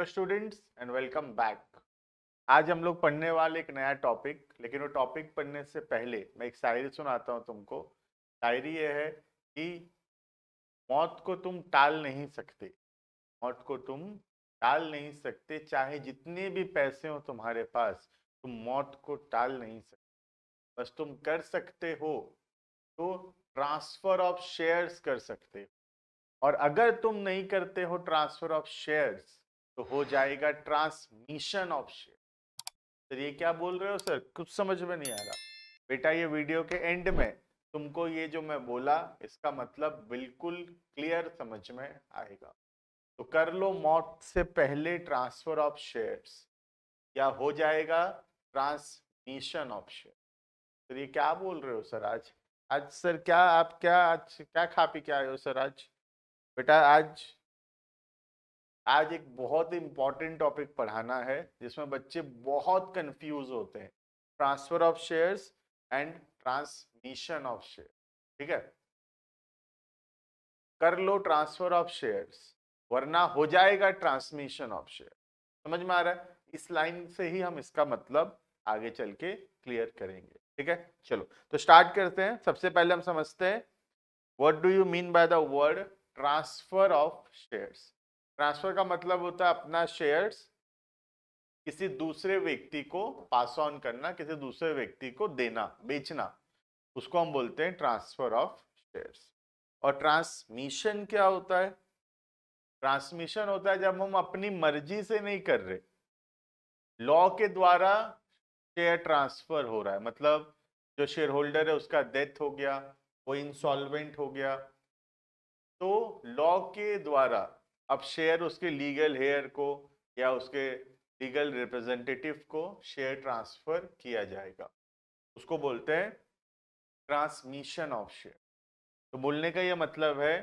Hello students and welcome back आज हम लोग पढ़ने वाले एक नया टॉपिक लेकिन वो टॉपिक पढ़ने से पहले मैं एक शायरी सुनाता हूँ तुमको शायरी ये है कि मौत को तुम टाल नहीं सकते मौत को तुम टाल नहीं सकते चाहे जितने भी पैसे हो तुम्हारे पास तुम मौत को टाल नहीं सकते बस तुम कर सकते हो तो ट्रांसफर ऑफ शेयर्स कर सकते हो और अगर तुम नहीं करते हो ट्रांसफर ऑफ शेयर्स तो हो जाएगा ट्रांसमिशन ऑफ शेयर सर ये क्या बोल रहे हो सर कुछ समझ में नहीं आ रहा बेटा ये वीडियो के एंड में तुमको ये जो मैं बोला इसका मतलब बिल्कुल क्लियर समझ में आएगा तो कर लो मौत से पहले ट्रांसफर ऑफ शेयर्स या हो जाएगा ट्रांसमिशन ऑफ शेयर सर ये क्या बोल रहे हो सर आज आज सर क्या आप क्या आज क्या खा पी के आए हो सर आज बेटा आज आज एक बहुत इंपॉर्टेंट टॉपिक पढ़ाना है जिसमें बच्चे बहुत कंफ्यूज होते हैं transfer of shares and transmission of share ठीक है कर लो ट्रांसफर ऑफ शेयर्स वरना हो जाएगा ट्रांसमिशन ऑफ शेयर समझ में आ रहा है इस लाइन से ही हम इसका मतलब आगे चल के क्लियर करेंगे ठीक है चलो तो स्टार्ट करते हैं सबसे पहले हम समझते हैं what do you mean by the word transfer of shares transfer का मतलब होता है अपना शेयर्स किसी दूसरे व्यक्ति को पास ऑन करना किसी दूसरे व्यक्ति को देना बेचना उसको हम बोलते हैं ट्रांसफर ऑफ शेयर्स और ट्रांसमिशन क्या होता है ट्रांसमिशन होता है जब हम अपनी मर्जी से नहीं कर रहे लॉ के द्वारा शेयर ट्रांसफर हो रहा है मतलब जो शेयर होल्डर है उसका डेथ हो गया वो इंसॉल्वेंट हो गया तो लॉ के द्वारा अब शेयर उसके लीगल हेयर को या उसके लीगल रिप्रेजेंटेटिव को शेयर ट्रांसफर किया जाएगा उसको बोलते हैं ट्रांसमिशन ऑफ शेयर तो बोलने का यह मतलब है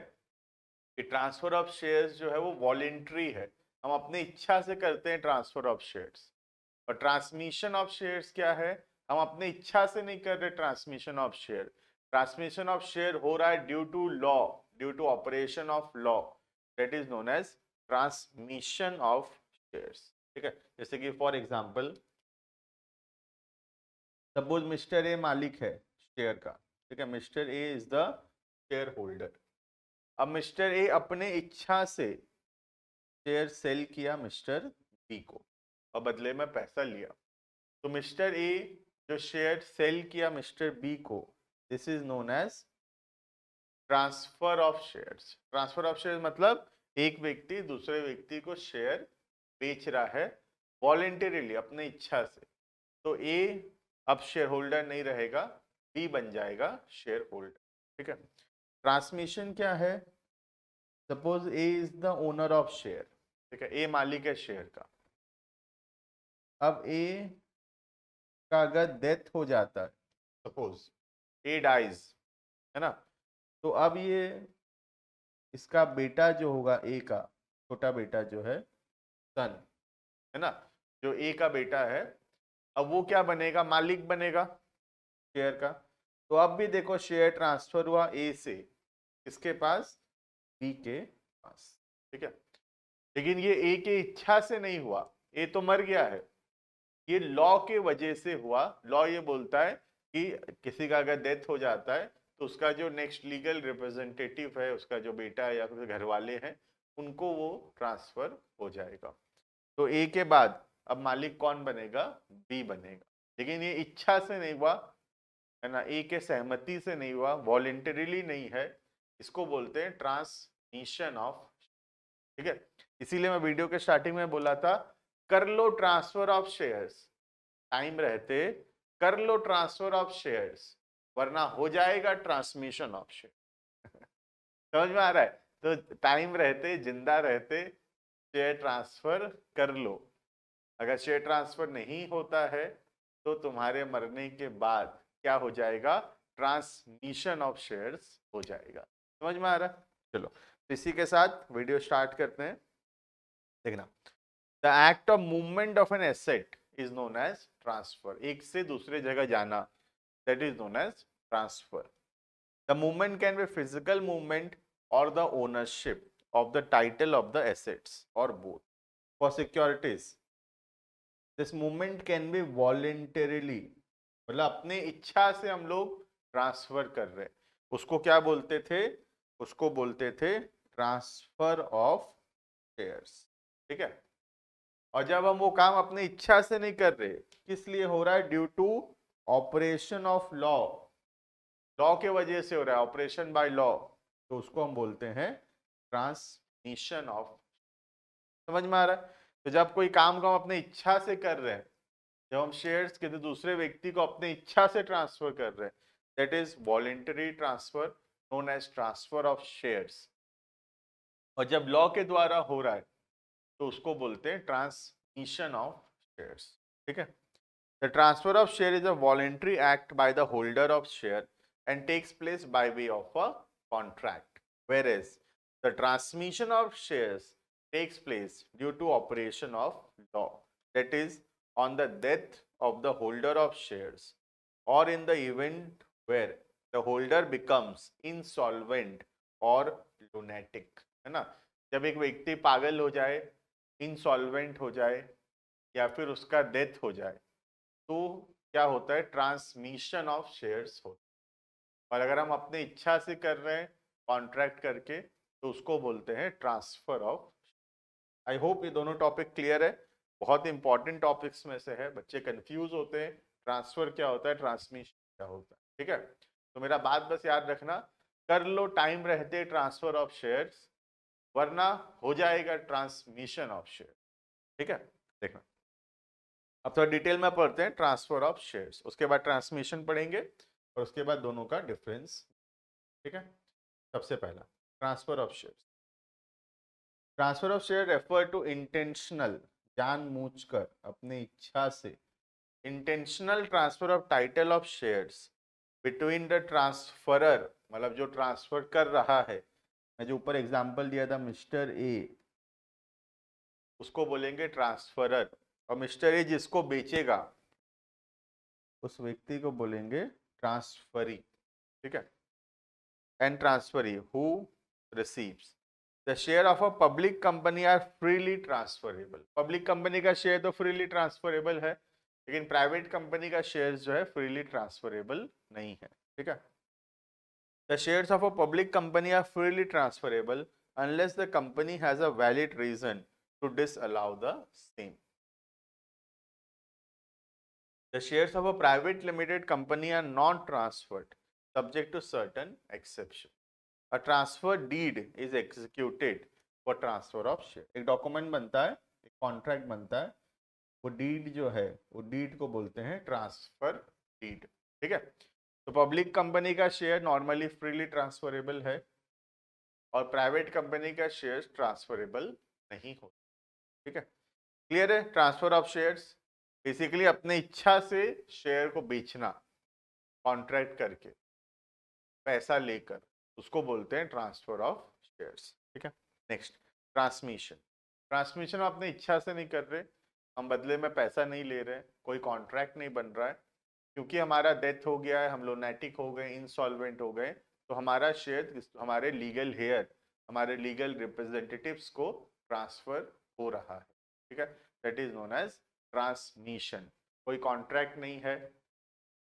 कि ट्रांसफर ऑफ शेयर्स जो है वो वॉलेंट्री है हम अपनी इच्छा से करते हैं ट्रांसफर ऑफ शेयर्स और ट्रांसमिशन ऑफ शेयर्स क्या है हम अपनी इच्छा से नहीं कर रहे transmission of share transmission of share हो रहा है due to law due to operation of law that is known as transmission of shares ठीक है जैसे कि for example suppose mister A मालिक है शेयर का ठीक है mister A is the share holder अब मिस्टर ए अपने इच्छा से शेयर सेल किया मिस्टर बी को और बदले में पैसा लिया तो मिस्टर ए जो शेयर सेल किया मिस्टर बी को this is known as transfer of shares transfer of share मतलब एक व्यक्ति दूसरे व्यक्ति को शेयर बेच रहा है वॉलेंटरीली अपने इच्छा से तो ए अब शेयर होल्डर नहीं रहेगा बी बन जाएगा शेयर होल्डर ठीक है ट्रांसमिशन क्या है suppose A is the owner of share ठीक है ए मालिक है शेयर का अब ए का अगर डेथ हो जाता है सपोज ए डाइज है ना तो अब ये इसका बेटा जो होगा ए का छोटा बेटा जो है सन है ना जो ए का बेटा है अब वो क्या बनेगा मालिक बनेगा शेयर का तो अब भी देखो शेयर ट्रांसफर हुआ ए से इसके पास बी के पास ठीक है लेकिन ये ए के इच्छा से नहीं हुआ ए तो मर गया है ये लॉ के वजह से हुआ लॉ ये बोलता है कि किसी का अगर डेथ हो जाता है तो उसका जो नेक्स्ट लीगल रिप्रेजेंटेटिव है उसका जो बेटा या फिर घर वाले हैं उनको वो ट्रांसफर हो जाएगा तो ए के बाद अब मालिक कौन बनेगा बी बनेगा लेकिन ये इच्छा से नहीं हुआ है ना ए के सहमति से नहीं हुआ वॉलेंटरीली नहीं है इसको बोलते हैं ट्रांसमिशन ऑफ ठीक है इसीलिए मैं वीडियो के स्टार्टिंग में बोला था कर लो ट्रांसफर ऑफ शेयर्स टाइम रहते कर लो ट्रांसफर ऑफ शेयर्स वरना हो जाएगा ट्रांसमिशन ऑप्शन समझ में आ रहा है तो टाइम रहते जिंदा रहते शेयर ट्रांसफर कर लो अगर शेयर ट्रांसफर नहीं होता है तो तुम्हारे मरने के बाद क्या हो जाएगा ट्रांसमिशन ऑफ शेयर्स हो जाएगा समझ में आ रहा है चलो तो इसी के साथ वीडियो स्टार्ट करते हैं देखना the act of movement of an asset is known as transfer एक से दूसरे जगह जाना that is known as transfer. The movement can be physical movement or the ownership of the title of the assets or both. For securities, this movement can be voluntarily मतलब अपने इच्छा से हम लोग ट्रांसफर कर रहे हैं उसको क्या बोलते थे उसको बोलते थे ट्रांसफर ऑफ शेयर्स ठीक है और जब हम वो काम अपनी इच्छा से नहीं कर रहे किस लिए हो रहा है due to operation of law law के वजह से हो रहा है ऑपरेशन बाय लॉ तो उसको हम बोलते हैं ट्रांसमिशन ऑफ समझ में आ रहा है तो जब कोई काम को हम अपने इच्छा से कर रहे हैं जब हम शेयर्स किसी तो दूसरे व्यक्ति को अपने इच्छा से ट्रांसफर कर रहे हैं that is voluntary transfer known as transfer of shares और जब लॉ के द्वारा हो रहा है तो उसको बोलते हैं ट्रांसमिशन ऑफ शेयर्स ठीक है The transfer of share is a voluntary act by the holder of share and takes place by way of a contract. Whereas the transmission of shares takes place due to operation of law. That is on the death of the holder of shares or in the event where the holder becomes insolvent or lunatic. है ना जब एक व्यक्ति पागल हो जाए insolvent हो जाए या फिर उसका डेथ हो जाए तो क्या होता है ट्रांसमिशन ऑफ शेयर्स होता है और अगर हम अपने इच्छा से कर रहे हैं कॉन्ट्रैक्ट करके तो उसको बोलते हैं ट्रांसफर ऑफ आई होप ये दोनों टॉपिक क्लियर है बहुत इंपॉर्टेंट टॉपिक्स में से है बच्चे कंफ्यूज होते हैं ट्रांसफर क्या होता है ट्रांसमिशन क्या होता है ठीक है तो मेरा बात बस याद रखना कर लो टाइम रहते ट्रांसफर ऑफ शेयर्स वरना हो जाएगा ट्रांसमिशन ऑफ शेयर ठीक है देखना अब थोड़ा डिटेल में पढ़ते हैं ट्रांसफर ऑफ शेयर्स उसके बाद ट्रांसमिशन पढ़ेंगे और उसके बाद दोनों का डिफरेंस ठीक है सबसे पहला transfer of shares transfer of share refer to intentional जानबूझकर अपनी इच्छा से intentional transfer of title of shares between the transferor मतलब जो ट्रांसफर कर रहा है मैं जो ऊपर एग्जांपल दिया था मिस्टर ए उसको बोलेंगे ट्रांसफरर और मिस्टर ए जिसको बेचेगा उस व्यक्ति को बोलेंगे ट्रांसफरी ठीक है and transferee who receives the share of a public company are freely transferable public company का शेयर तो फ्रीली ट्रांसफरेबल है लेकिन प्राइवेट कंपनी का शेयर जो है फ्रीली ट्रांसफरेबल नहीं है ठीक है the shares of a public company are freely transferable the company has a valid reason to disallow the same The shares of a private limited company are non transferred, subject to certain exception A transfer deed is executed for transfer of share. एक document बनता है, एक contract बनता है, वो deed जो है, वो deed को बोलते हैं transfer deed. ठीक है? तो पब्लिक कंपनी का शेयर नॉर्मली फ्रीली ट्रांसफरेबल है और प्राइवेट कंपनी का शेयर ट्रांसफरेबल नहीं हो ठीक है क्लियर है ट्रांसफर ऑफ शेयर्स बेसिकली अपने इच्छा से शेयर को बेचना कॉन्ट्रैक्ट करके पैसा लेकर उसको बोलते हैं ट्रांसफर ऑफ शेयर्स ठीक है नेक्स्ट ट्रांसमिशन ट्रांसमिशन अपने इच्छा से नहीं कर रहे हम बदले में पैसा नहीं ले रहे कोई कॉन्ट्रैक्ट नहीं बन रहा है क्योंकि हमारा डेथ हो गया है हम लोनेटिक हो गए इंसॉल्वेंट हो गए तो हमारा शेयर हमारे लीगल हेयर हमारे लीगल रिप्रेजेंटेटिव्स को ट्रांसफर हो रहा है ठीक है that is known as transmission कोई कॉन्ट्रैक्ट नहीं है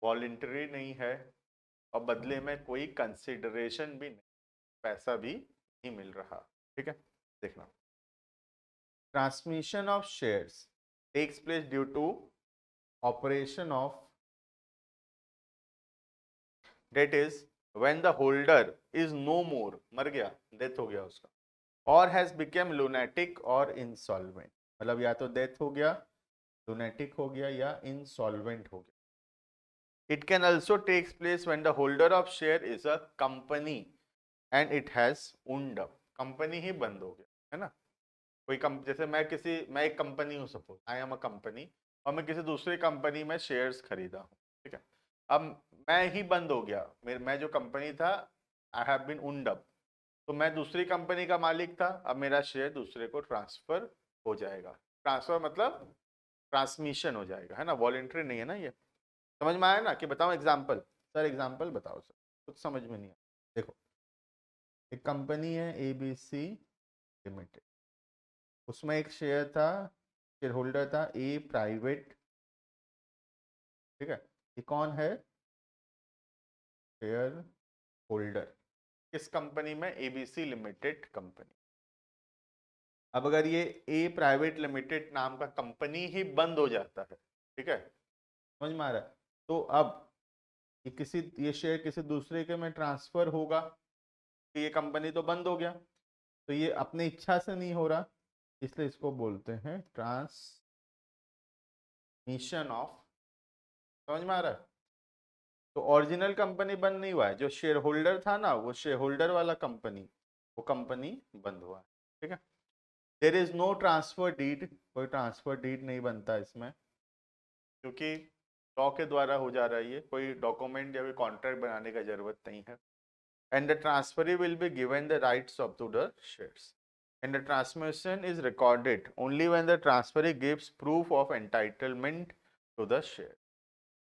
वॉल्ट्री नहीं है और बदले में कोई कंसिडरेशन भी नहीं पैसा भी नहीं मिल रहा ठीक है देखना transmission of shares takes place due to operation of that is when the holder is no more मर गया डेथ हो गया उसका और हैज बिकेम लूनेटिक और इंसॉल्वेंट मतलब या तो डेथ हो गया लुनेटिक हो गया या इनसॉल्वेंट हो गया it can also takes place when the holder of share is a company and it has wound up company ही बंद हो गया है ना कोई कम जैसे मैं किसी मैं एक कंपनी हूँ suppose I am a company और मैं किसी दूसरे कंपनी में शेयर्स खरीदा हूँ ठीक है अब मैं ही बंद हो गया मेरे मैं जो कंपनी था आई हैव बिन उन्ड अप तो मैं दूसरी कंपनी का मालिक था अब मेरा शेयर दूसरे को ट्रांसफ़र हो जाएगा ट्रांसफ़र मतलब ट्रांसमिशन हो जाएगा है ना वॉलेंट्री नहीं है ना ये समझ में आया ना कि बताओ एग्जाम्पल सर एग्जाम्पल बताओ सर कुछ समझ में नहीं आया देखो एक कंपनी है ए बी सी लिमिटेड उसमें एक शेयर था शेयर होल्डर था ए प्राइवेट ठीक है ये कौन है शेयर होल्डर किस कंपनी में एबीसी लिमिटेड कंपनी अब अगर ये ए प्राइवेट लिमिटेड नाम का कंपनी ही बंद हो जाता है ठीक है समझ में आ रहा है तो अब ये किसी ये शेयर किसी दूसरे के में ट्रांसफर होगा कि तो ये कंपनी तो बंद हो गया तो ये अपनी इच्छा से नहीं हो रहा इसलिए इसको बोलते हैं मिशन ऑफ समझ में आ रहा है तो ओरिजिनल कंपनी बंद नहीं हुआ है जो शेयर होल्डर था ना वो शेयर होल्डर वाला कंपनी वो कंपनी बंद हुआ है ठीक है there is no transfer deed कोई ट्रांसफर डीड नहीं बनता इसमें क्योंकि लॉ के द्वारा हो जा रहा है ये कोई डॉक्यूमेंट या कोई कॉन्ट्रैक्ट बनाने का जरूरत नहीं है and the transferee will be given the rights of to the shares and the transmission is recorded only when the transferee gives proof of entitlement to the share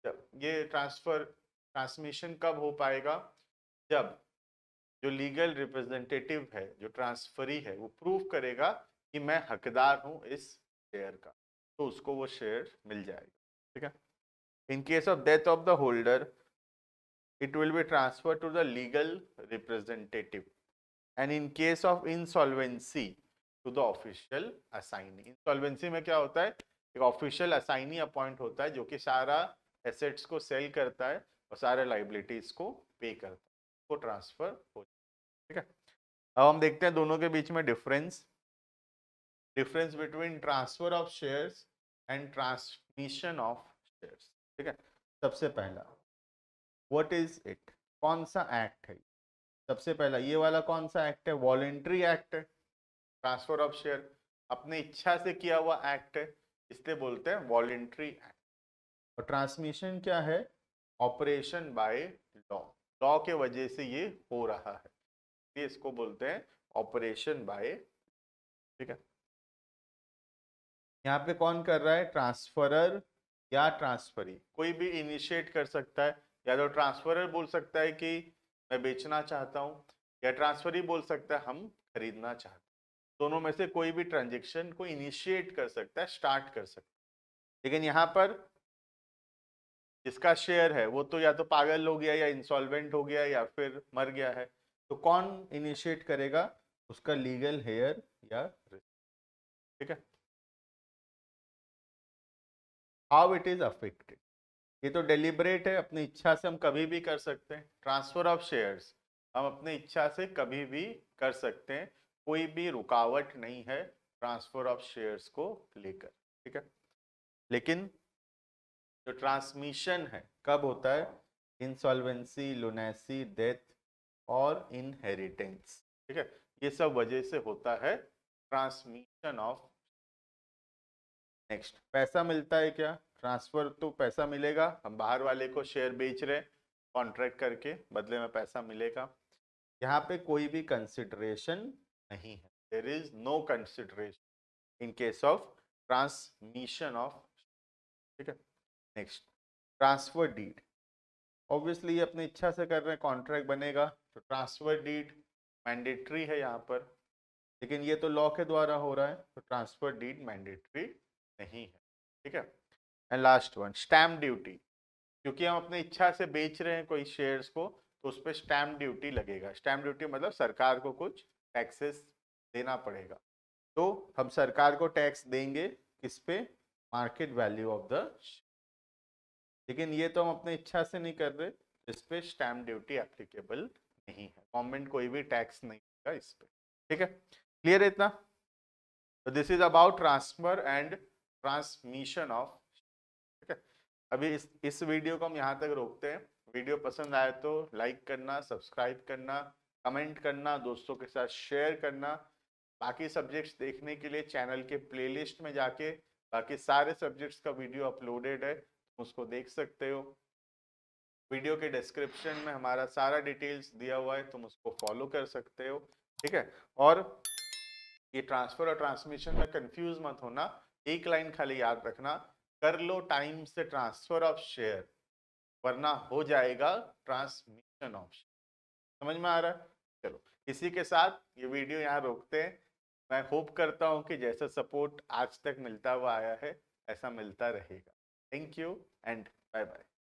जब ये ट्रांसफर ट्रांसमिशन कब हो पाएगा जब जो लीगल रिप्रेजेंटेटिव है जो transferee है वो प्रूफ करेगा कि मैं हकदार हूँ इस शेयर का तो उसको वो शेयर मिल जाएगा ठीक है in case of death of the holder it will be transfer to the legal representative and in case of insolvency to the official assignee insolvency में क्या होता है एक ऑफिशियल असाइनी अपॉइंट होता है जो कि सारा एसेट्स को सेल करता है और सारे लाइबिलिटीज को पे करता है वो ट्रांसफर हो जाता है ठीक है अब हम देखते हैं दोनों के बीच में difference difference between transfer of shares and transmission of shares ठीक है सबसे पहला व्हाट इज इट कौन सा एक्ट है सबसे पहला ये वाला कौन सा एक्ट है वॉलेंट्री एक्ट है ट्रांसफर ऑफ शेयर अपने इच्छा से किया हुआ एक्ट है इसलिए बोलते हैं वॉलेंट्री एक्ट और ट्रांसमिशन क्या है ऑपरेशन बाय लॉ लॉ के वजह से ये हो रहा है इसको बोलते हैं ऑपरेशन बाय ठीक है यहाँ पे कौन कर रहा है ट्रांसफरर या ट्रांसफरी कोई भी इनिशिएट कर सकता है या तो ट्रांसफरर बोल सकता है कि मैं बेचना चाहता हूँ या ट्रांसफरी बोल सकता है हम खरीदना चाहते हैं दोनों में से कोई भी ट्रांजेक्शन को इनिशिएट कर सकता है स्टार्ट कर सकता है लेकिन यहाँ पर जिसका शेयर है वो तो या तो पागल हो गया या इंसॉल्वेंट हो गया या फिर मर गया है तो कौन इनिशिएट करेगा उसका लीगल हेयर या ठीक है हाउ इट इज अफेक्टेड ये तो डेलीबरेट है अपनी इच्छा से हम कभी भी कर सकते हैं ट्रांसफर ऑफ शेयर्स हम अपनी इच्छा से कभी भी कर सकते हैं कोई भी रुकावट नहीं है ट्रांसफर ऑफ शेयर्स को लेकर ठीक है लेकिन जो ट्रांसमिशन है कब होता है इंसॉल्वेंसी लोनेसी डेथ और इनहेरिटेंस ठीक है ये सब वजह से होता है ट्रांसमिशन ऑफ नेक्स्ट पैसा मिलता है क्या ट्रांसफर तो पैसा मिलेगा हम बाहर वाले को शेयर बेच रहे कॉन्ट्रैक्ट करके बदले में पैसा मिलेगा यहाँ पे कोई भी कंसिडरेशन नहीं है there is no consideration in case of transmission of ठीक है नेक्स्ट ट्रांसफर डीड ऑब्वियसली अपनी इच्छा से कर रहे हैं कॉन्ट्रैक्ट बनेगा तो ट्रांसफर डीड मैंडेटरी है यहाँ पर लेकिन ये तो लॉ के द्वारा हो रहा है तो ट्रांसफर डीड मैंडेटरी नहीं है ठीक है and last one stamp duty क्योंकि हम अपने इच्छा से बेच रहे हैं कोई शेयर्स को तो उस पर स्टैम्प ड्यूटी लगेगा स्टैम्प ड्यूटी मतलब सरकार को कुछ टैक्सेस देना पड़ेगा तो हम सरकार को टैक्स देंगे किस पे मार्केट वैल्यू ऑफ द लेकिन ये तो हम अपने इच्छा से नहीं कर रहे इस पे स्टैम्प ड्यूटी एप्लीकेबल नहीं है गवर्नमेंट कोई भी टैक्स नहीं देगा इस पे ठीक है क्लियर है इतना this is about transfer and transmission of अभी इस इस वीडियो को हम यहाँ तक रोकते हैं वीडियो पसंद आए तो लाइक करना सब्सक्राइब करना कमेंट करना दोस्तों के साथ शेयर करना बाकी सब्जेक्ट्स देखने के लिए चैनल के प्लेलिस्ट में जाके बाकी सारे सब्जेक्ट्स का वीडियो अपलोडेड है उसको देख सकते हो वीडियो के डिस्क्रिप्शन में हमारा सारा डिटेल्स दिया हुआ है तुम उसको फॉलो कर सकते हो ठीक है और ये ट्रांसफर और ट्रांसमिशन में कंफ्यूज मत होना एक लाइन खाली याद रखना कर लो टाइम से ट्रांसफर ऑफ शेयर वरना हो जाएगा ट्रांसमिशन ऑफ शेयर समझ में आ रहा है चलो इसी के साथ ये वीडियो यहाँ रोकते हैं मैं होप करता हूँ कि जैसा सपोर्ट आज तक मिलता हुआ आया है ऐसा मिलता रहेगा thank you and bye bye